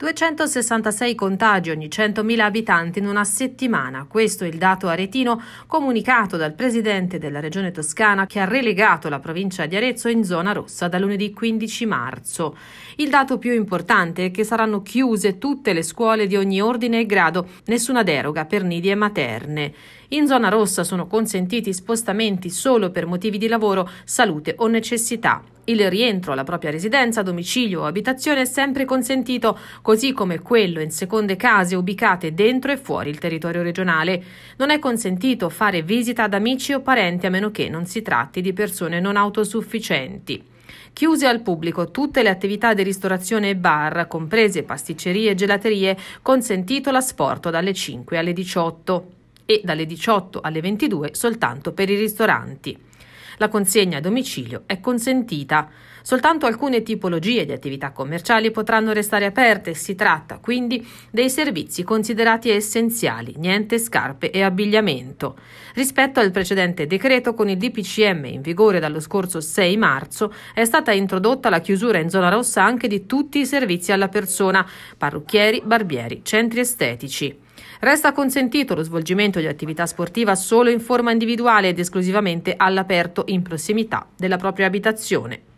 266 contagi ogni 100.000 abitanti in una settimana. Questo è il dato aretino comunicato dal presidente della regione toscana che ha relegato la provincia di Arezzo in zona rossa da lunedì 15 marzo. Il dato più importante è che saranno chiuse tutte le scuole di ogni ordine e grado, nessuna deroga per nidi e materne. In zona rossa sono consentiti spostamenti solo per motivi di lavoro, salute o necessità. Il rientro alla propria residenza, domicilio o abitazione è sempre consentito con così come quello in seconde case ubicate dentro e fuori il territorio regionale. Non è consentito fare visita ad amici o parenti a meno che non si tratti di persone non autosufficienti. Chiuse al pubblico tutte le attività di ristorazione e bar, comprese pasticcerie e gelaterie, consentito l'asporto dalle 5 alle 18 e dalle 18 alle 22 soltanto per i ristoranti. La consegna a domicilio è consentita. Soltanto alcune tipologie di attività commerciali potranno restare aperte, si tratta quindi dei servizi considerati essenziali, niente scarpe e abbigliamento. Rispetto al precedente decreto, con il DPCM in vigore dallo scorso 6 marzo, è stata introdotta la chiusura in zona rossa anche di tutti i servizi alla persona, parrucchieri, barbieri, centri estetici. Resta consentito lo svolgimento di attività sportiva solo in forma individuale ed esclusivamente all'aperto in prossimità della propria abitazione.